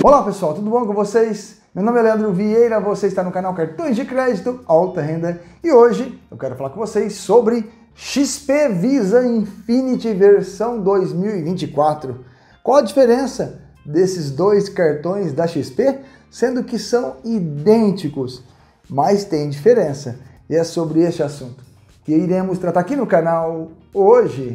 Olá pessoal, tudo bom com vocês? Meu nome é Leandro Vieira, você está no canal Cartões de Crédito Alta Renda e hoje eu quero falar com vocês sobre XP Visa Infinity versão 2024. Qual a diferença desses dois cartões da XP, sendo que são idênticos, mas tem diferença? E é sobre este assunto que iremos tratar aqui no canal hoje.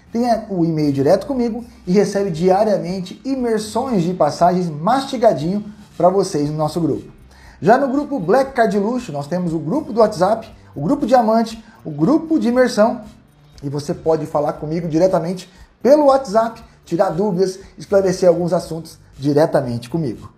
tenha o e-mail direto comigo e recebe diariamente imersões de passagens mastigadinho para vocês no nosso grupo. Já no grupo Black Card Luxo, nós temos o grupo do WhatsApp, o grupo Diamante, o grupo de imersão e você pode falar comigo diretamente pelo WhatsApp, tirar dúvidas, esclarecer alguns assuntos diretamente comigo.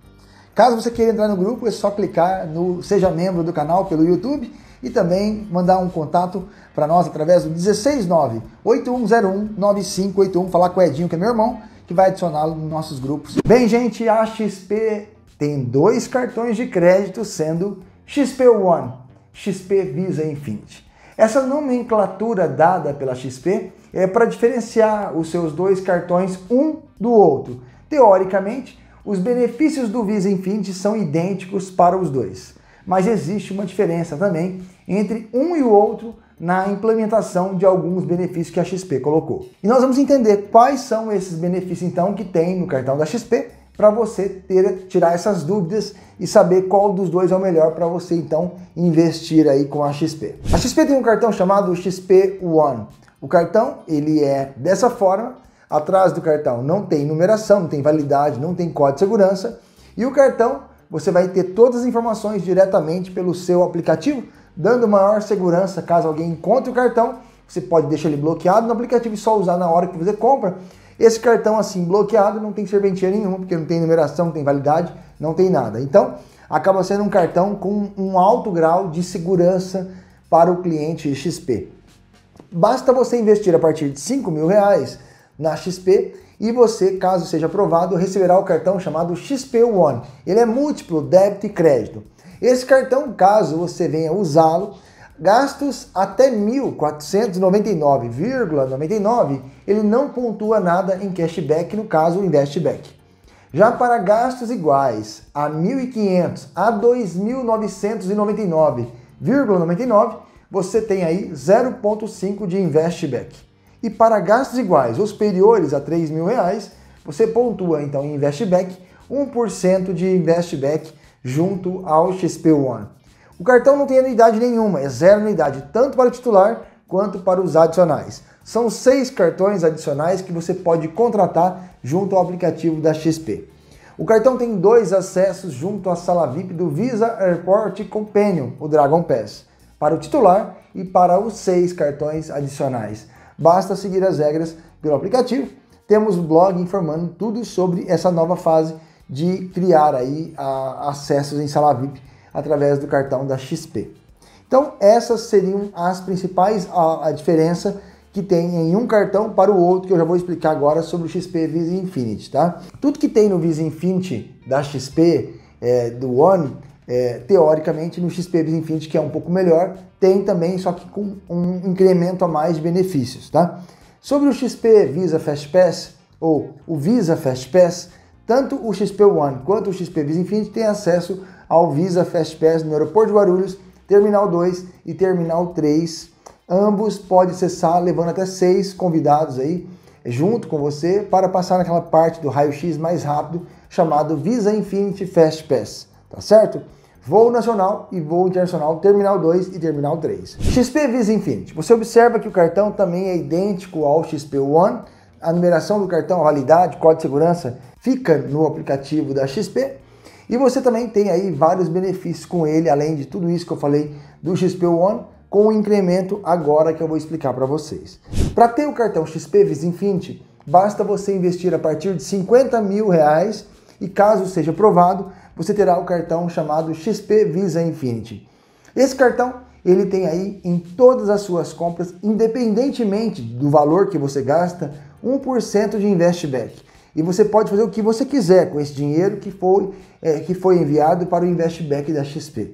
Caso você queira entrar no grupo, é só clicar no Seja Membro do canal pelo YouTube e também mandar um contato para nós através do 169 8101 9581, falar com o Edinho, que é meu irmão, que vai adicioná-lo nos nossos grupos. Bem, gente, a XP tem dois cartões de crédito, sendo XP One, XP Visa Infinity. Essa nomenclatura dada pela XP é para diferenciar os seus dois cartões um do outro. Teoricamente, os benefícios do Visa Infinity são idênticos para os dois mas existe uma diferença também entre um e o outro na implementação de alguns benefícios que a XP colocou. E nós vamos entender quais são esses benefícios então que tem no cartão da XP para você ter, tirar essas dúvidas e saber qual dos dois é o melhor para você então investir aí com a XP. A XP tem um cartão chamado XP One. O cartão ele é dessa forma, atrás do cartão não tem numeração, não tem validade, não tem código de segurança e o cartão você vai ter todas as informações diretamente pelo seu aplicativo, dando maior segurança caso alguém encontre o cartão. Você pode deixar ele bloqueado no aplicativo e só usar na hora que você compra. Esse cartão assim bloqueado não tem serventia nenhuma, porque não tem numeração, não tem validade, não tem nada. Então, acaba sendo um cartão com um alto grau de segurança para o cliente XP. Basta você investir a partir de 5 mil reais na XP e você, caso seja aprovado, receberá o cartão chamado XP One. Ele é múltiplo débito e crédito. Esse cartão, caso você venha usá-lo, gastos até 1.499,99, ele não pontua nada em cashback, no caso, investback. Já para gastos iguais a 1.500 a 2.999,99, você tem aí 0.5 de investback. E para gastos iguais ou superiores a R$ reais, você pontua então em Investback 1% de Investback junto ao XP One. O cartão não tem anuidade nenhuma, é zero anuidade, tanto para o titular quanto para os adicionais. São seis cartões adicionais que você pode contratar junto ao aplicativo da XP. O cartão tem dois acessos junto à sala VIP do Visa Airport Companion, o Dragon Pass, para o titular e para os seis cartões adicionais. Basta seguir as regras pelo aplicativo. Temos um blog informando tudo sobre essa nova fase de criar aí a, acessos em sala VIP através do cartão da XP. Então, essas seriam as principais a, a diferença que tem em um cartão para o outro, que eu já vou explicar agora sobre o XP Visa Infinity, tá? Tudo que tem no Visa Infinity da XP é, do One é, teoricamente no XP Infinity, que é um pouco melhor, tem também, só que com um incremento a mais de benefícios, tá? Sobre o XP Visa Fast Pass, ou o Visa Fast Pass, tanto o XP One quanto o XP Visa Infinity têm acesso ao Visa Fast Pass no aeroporto de Guarulhos, Terminal 2 e Terminal 3. Ambos podem acessar levando até seis convidados aí junto com você para passar naquela parte do raio-x mais rápido chamado Visa Infinity Fast Pass tá certo? Voo nacional e voo internacional, terminal 2 e terminal 3. XP Visa Infinity. Você observa que o cartão também é idêntico ao XP One. A numeração do cartão, a validade, código de segurança fica no aplicativo da XP. E você também tem aí vários benefícios com ele, além de tudo isso que eu falei do XP One, com o incremento agora que eu vou explicar para vocês. Para ter o cartão XP Visa Infinity, basta você investir a partir de 50 mil reais e caso seja aprovado, você terá o cartão chamado XP Visa Infinity. Esse cartão ele tem aí em todas as suas compras, independentemente do valor que você gasta, 1% de investback. E você pode fazer o que você quiser com esse dinheiro que foi, é, que foi enviado para o investback da XP.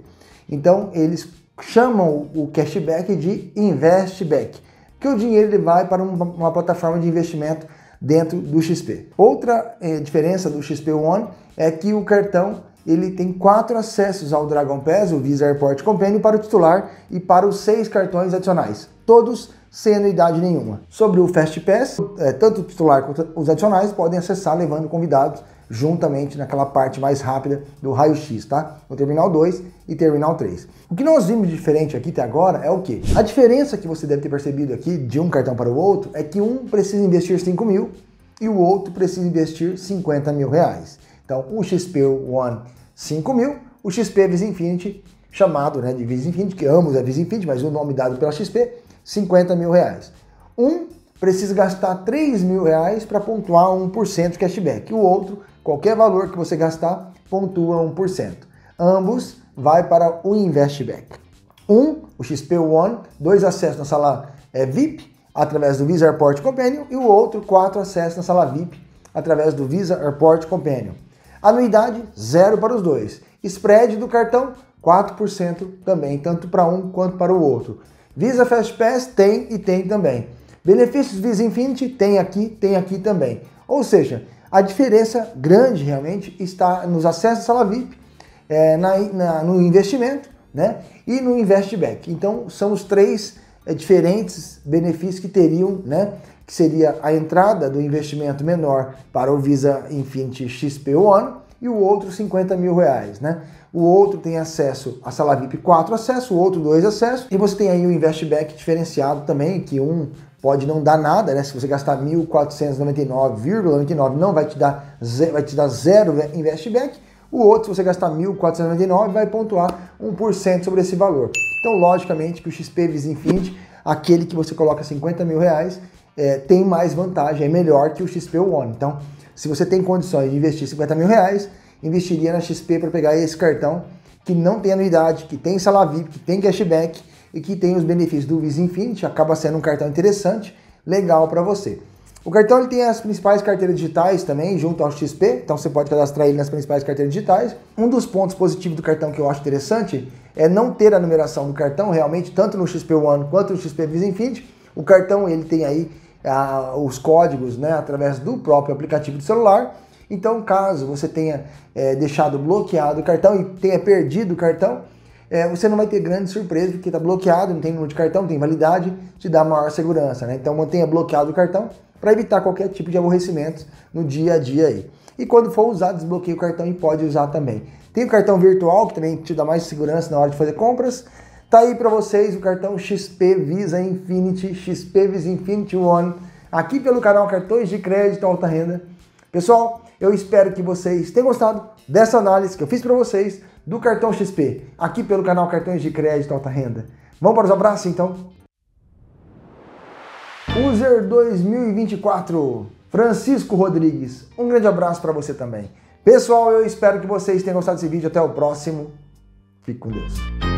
Então eles chamam o cashback de investback, que o dinheiro ele vai para uma, uma plataforma de investimento dentro do XP. Outra é, diferença do XP One é que o cartão ele tem quatro acessos ao Dragon Pass, o Visa Airport Companion, para o titular e para os seis cartões adicionais, todos sem anuidade nenhuma. Sobre o Fast Pass, é, tanto o titular quanto os adicionais podem acessar levando convidados juntamente naquela parte mais rápida do raio-x, tá? No terminal 2 e terminal 3. O que nós vimos diferente aqui até agora é o que? A diferença que você deve ter percebido aqui de um cartão para o outro é que um precisa investir 5 mil e o outro precisa investir 50 mil reais. Então o XP One 5 mil, o XP é Visa Infinity, chamado né, de Visa Infinity, que ambos é Visa Infinity, mas o nome dado pela XP, 50 mil reais. Um precisa gastar 3 mil reais para pontuar 1% de cashback. O outro, qualquer valor que você gastar, pontua 1%. Ambos vai para o Investback. Um, o XP One, dois acessos na sala é, VIP através do Visa Airport Companion e o outro, quatro acessos na sala VIP através do Visa Airport Companion. Anuidade, zero para os dois. Spread do cartão, 4% também, tanto para um quanto para o outro. Visa Fast Pass tem e tem também. Benefícios Visa Infinity tem aqui, tem aqui também. Ou seja, a diferença grande realmente está nos acessos à sala VIP, é, na, na, no investimento né? e no investback. Então são os três é, diferentes benefícios que teriam né, que seria a entrada do investimento menor para o Visa Infinity XP One, e o outro 50 mil reais, né? O outro tem acesso à sala VIP 4 acesso, o outro 2 acesso, e você tem aí o investback diferenciado também, que um pode não dar nada, né? Se você gastar 1.499,99 não vai te dar vai te dar zero investback. O outro, se você gastar 1.499, vai pontuar 1% sobre esse valor. Então, logicamente, que o XP Visa Infinity, aquele que você coloca 50 mil reais, é, tem mais vantagem, é melhor que o XP One. Então, se você tem condições de investir 50 mil reais, investiria na XP para pegar esse cartão que não tem anuidade, que tem sala VIP, que tem cashback e que tem os benefícios do Visa Infinity, acaba sendo um cartão interessante, legal para você. O cartão ele tem as principais carteiras digitais também, junto ao XP, então você pode cadastrar ele nas principais carteiras digitais. Um dos pontos positivos do cartão que eu acho interessante é não ter a numeração do cartão, realmente, tanto no XP One quanto no XP Visa Infinity. O cartão ele tem aí a, os códigos né, através do próprio aplicativo do celular. Então, caso você tenha é, deixado bloqueado o cartão e tenha perdido o cartão, é, você não vai ter grande surpresa, porque está bloqueado, não tem número de cartão, tem validade, te dá maior segurança. Né? Então, mantenha bloqueado o cartão para evitar qualquer tipo de aborrecimento no dia a dia aí. E quando for usar, desbloqueia o cartão e pode usar também. Tem o cartão virtual, que também te dá mais segurança na hora de fazer compras. Tá aí para vocês o cartão XP Visa Infinity, XP Visa Infinity One, aqui pelo canal Cartões de Crédito Alta Renda. Pessoal, eu espero que vocês tenham gostado dessa análise que eu fiz para vocês do cartão XP, aqui pelo canal Cartões de Crédito Alta Renda. Vamos para os abraços então? User 2024, Francisco Rodrigues, um grande abraço para você também. Pessoal, eu espero que vocês tenham gostado desse vídeo. Até o próximo. Fique com Deus.